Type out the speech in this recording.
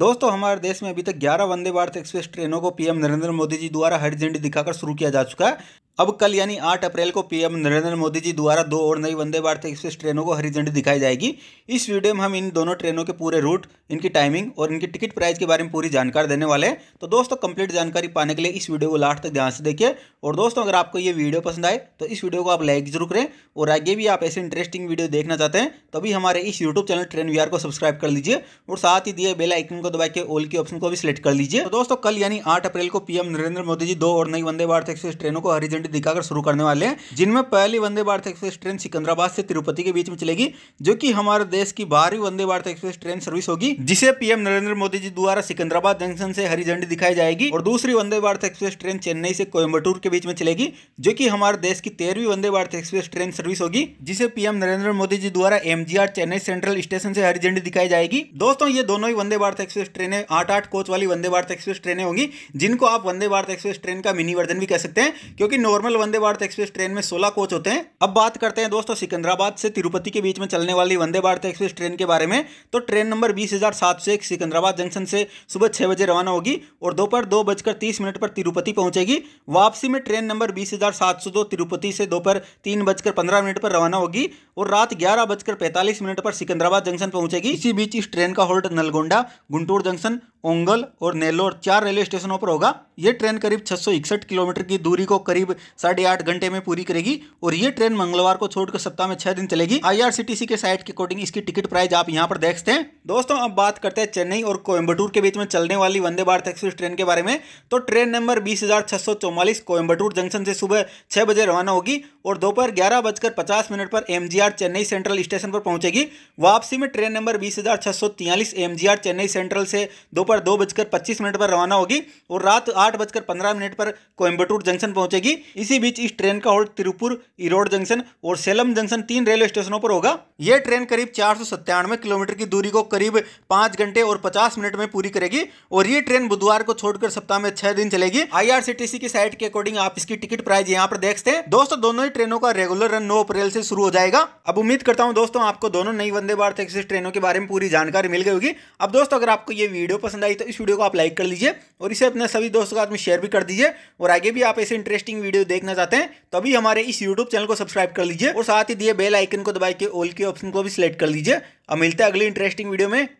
दोस्तों हमारे देश में अभी तक 11 वंदे भारत एक्सप्रेस ट्रेनों को पीएम नरेंद्र मोदी जी द्वारा हरी झंडी दिखाकर शुरू किया जा चुका है अब कल यानी 8 अप्रैल को पीएम नरेंद्र मोदी जी द्वारा दो और नई वंदे भारत एक्सप्रेस ट्रेनों को हरी झंडी दिखाई जाएगी इस वीडियो में हम इन दोनों ट्रेनों के पूरे रूट इनकी टाइमिंग और इनकी टिकट प्राइस के बारे में पूरी जानकारी देने वाले हैं तो दोस्तों कंप्लीट जानकारी पाने के लिए इस वीडियो को लास्ट तक ध्यान से देखिए और दोस्तों अगर आपको ये वीडियो पसंद आए तो इस वीडियो को आप लाइक जरूर करें और आगे भी आप ऐसे इंटरेस्टिंग वीडियो देखना चाहते हैं तभी हमारे इस यूट्यूब चैनल ट्रेन वी को सब्सक्राइब कर लीजिए और साथ ही दिए बेल को दबा के ओल के ऑप्शन को भी सिलेक्ट कर लीजिए तो दोस्तों कल यानी आठ अप्रैल को पीएम नरेंद्र मोदी जी दो और नई वंदे भारत एक्सप्रेस ट्रेनों को हरी ट्रेन दिखाकर शुरू करने वाले हैं जिनमें पहली वंदे भारत एक्सप्रेस ट्रेन सिकंदराबाद से तिरुपति के बीच में चलेगी जो कि हमारे देश की बारहवीं Vande Bharat express train service होगी जिसे पीएम नरेंद्र मोदी जी द्वारा सिकंदराबाद जंक्शन से हरी झंडी दिखाई जाएगी और दूसरी वंदे भारत एक्सप्रेस ट्रेन चेन्नई से कोयम्बटूर के बीच में चलेगी जो की हमारे देश की तेरहवीं Vande Bharat express train service होगी जिसे पीएम नरेंद्र मोदी जी द्वारा एम चेन्नई सेंट्रल स्टेशन से हरी झंडी दिखाई जाएगी दोस्तों ये दोनों ही वंदे भारत एक्सप्रेस ट्रेनें आठ आठ कोच वाली वंदे भारत एक्सप्रेस ट्रेनें होंगी जिनको आप वंदे भारत एक्सप्रेस ट्रेन का मिनी वर्जन भी कह सकते हैं क्योंकि normal Vande Bharat express train में 16 कोच होते हैं अब बात करते हैं दोस्तों सिकंदराबाद से तिरुपति के बीच में चलने वाली वंदे भारत एक्सप्रेस ट्रेन के बारे में तो ट्रेन नंबर बीस एक सिकंदराबाद जंक्शन से सुबह छह बजे रवाना होगी और दोपहर दो बजकर तीस मिनट पर तिरुपति पहुंचेगी वापसी में ट्रेन नंबर बीस तिरुपति से दोपहर तीन बजकर पंद्रह मिनट पर रवाना होगी और रात ग्यारह बजकर पैंतालीस मिनट पर सिकंदराबाद जंक्शन पहुंचेगी इसी बीच इस ट्रेन का होल्ट नलगोंडा गुंटूर जंक्शन ओंगल और नेल्लोर चार रेलवे स्टेशनों पर होगा ये ट्रेन करीब छः किलोमीटर की दूरी को करीब साढ़े आठ घंटे में पूरी करेगी और ये ट्रेन मंगलवार को छोड़कर सप्ताह में छह दिन चलेगी आईआरसीटीसी के साइट के अकॉर्डिंग इसकी टिकट प्राइस आप यहाँ पर देख सकते हैं दोस्तों अब बात करते हैं चेन्नई और कोयम्बटूर के बीच में चलने वाली वंदे भारत एक्सप्रेस ट्रेन के बारे में तो ट्रेन नंबर बीस हज़ार छः सौ चौवालीस कोयम्बटूर जंक्शन से सुबह छः बजे रवाना होगी और दोपहर ग्यारह बजकर पचास मिनट पर एम चेन्नई सेंट्रल स्टेशन पर पहुंचेगी वापसी में ट्रेन नंबर बीस हज़ार सौ चेन्नई सेंट्रल से दोपहर दो बजकर पच्चीस मिनट पर रवाना होगी और रात आठ बजकर पंद्रह मिनट पर कोयम्बटूर जंक्शन पहुंचेगी इसी बीच इस ट्रेन का होल्ड तिरुपुर इरोड जंक्शन और सेलम जंक्शन तीन रेलवे स्टेशनों पर होगा यह ट्रेन करीब चार किलोमीटर की दूरी को करीब पांच घंटे और पचास मिनट में पूरी करेगी और ये ट्रेन बुधवार को छोड़कर सप्ताह में छह दिन चलेगी आईआरसीटीसी की साइट के अकॉर्डिंग आप इसकी टिकट प्राइस यहाँ पर देखते हैं दोस्तों दोनों ही ट्रेनों का रेगुलर रन नौ अप्रैल से शुरू हो जाएगा अब उम्मीद करता हूँ दोस्तों आपको दोनों नई वंदे भारत एक्सप्रेस ट्रेनों के बारे में पूरी जानकारी मिल गई होगी अब दोस्तों अगर आपको ये वीडियो पसंद आई तो इस वीडियो को आप लाइक कर लीजिए और इसे अपने सभी दोस्तों के साथ शेयर भी कर दीजिए और आगे भी आप ऐसे इंटरेस्टिंग वीडियो देखना चाहते हैं तो अभी हमारे इस यूट्यूब चैनल को सब्सक्राइब कर लीजिए और साथ ही दिए बेल आइकन को दबाई के ऑल के ऑप्शन को भी सिलेक्ट कर लीजिए अब मिलते हैं अगली इंटरेस्टिंग वीडियो में